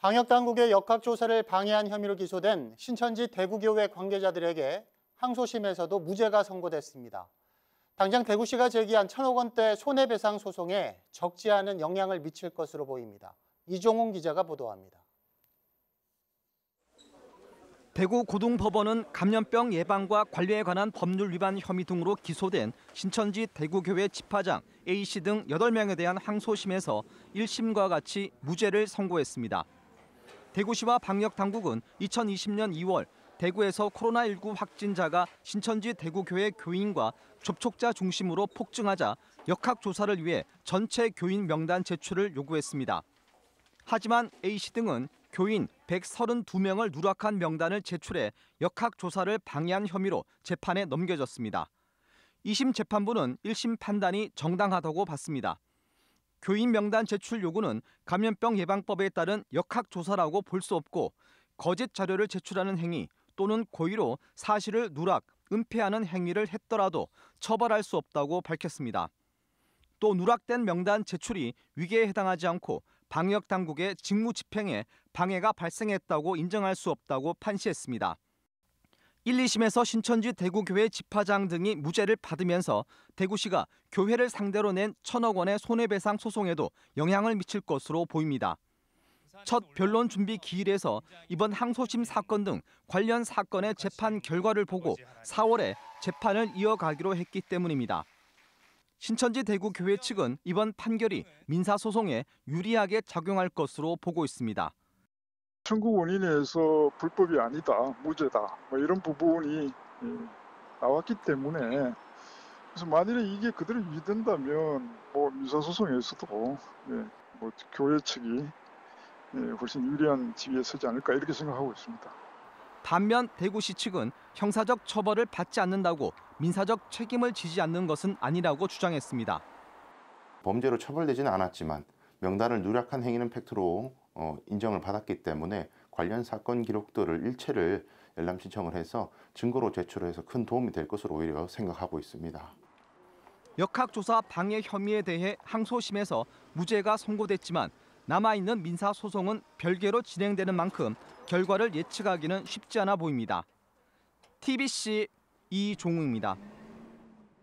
방역당국의 역학조사를 방해한 혐의로 기소된 신천지 대구교회 관계자들에게 항소심에서도 무죄가 선고됐습니다. 당장 대구시가 제기한 천억 원대 손해배상 소송에 적지 않은 영향을 미칠 것으로 보입니다. 이종훈 기자가 보도합니다. 대구 고등법원은 감염병 예방과 관리에 관한 법률 위반 혐의 등으로 기소된 신천지 대구교회 집파장 A씨 등 8명에 대한 항소심에서 1심과 같이 무죄를 선고했습니다. 대구시와 방역 당국은 2020년 2월 대구에서 코로나19 확진자가 신천지 대구교회 교인과 접촉자 중심으로 폭증하자 역학 조사를 위해 전체 교인 명단 제출을 요구했습니다. 하지만 A씨 등은 교인 132명을 누락한 명단을 제출해 역학 조사를 방해한 혐의로 재판에 넘겨졌습니다. 2심 재판부는 1심 판단이 정당하다고 봤습니다. 교인 명단 제출 요구는 감염병 예방법에 따른 역학 조사라고 볼 수 없고 거짓 자료를 제출하는 행위 또는 고의로 사실을 누락, 은폐하는 행위를 했더라도 처벌할 수 없다고 밝혔습니다. 또 누락된 명단 제출이 위계에 해당하지 않고 방역 당국의 직무 집행에 방해가 발생했다고 인정할 수 없다고 판시했습니다. 1, 2심에서 신천지 대구교회 집파장 등이 무죄를 받으면서 대구시가 교회를 상대로 낸 천억 원의 손해배상 소송에도 영향을 미칠 것으로 보입니다. 첫 변론 준비 기일에서 이번 항소심 사건 등 관련 사건의 재판 결과를 보고 4월에 재판을 이어가기로 했기 때문입니다. 신천지 대구교회 측은 이번 판결이 민사소송에 유리하게 작용할 것으로 보고 있습니다. 청구 원인에서 불법이 아니다, 무죄다, 뭐 이런 부분이 음, 나왔기 때문에 그래서 만일에 이게 그대로 유지된다면 뭐 민사소송에서도 예, 뭐 교회 측이 예, 훨씬 유리한 지위에 서지 않을까 이렇게 생각하고 있습니다. 반면 대구시 측은 형사적 처벌을 받지 않는다고 민사적 책임을 지지 않는 것은 아니라고 주장했습니다. 범죄로 처벌되지는 않았지만 명단을 누락한 행위는 팩트로 어, 인정을 받았기 때문에 관련 사건 기록들을 일체를 열람 신청을 해서 증거로 제출해서 큰 도움이 될 것으로 오히려 생각하고 있습니다. 역학조사 방해 혐의에 대해 항소심에서 무죄가 선고됐지만 남아있는 민사소송은 별개로 진행되는 만큼 결과를 예측하기는 쉽지 않아 보입니다. TBC 이종우입니다.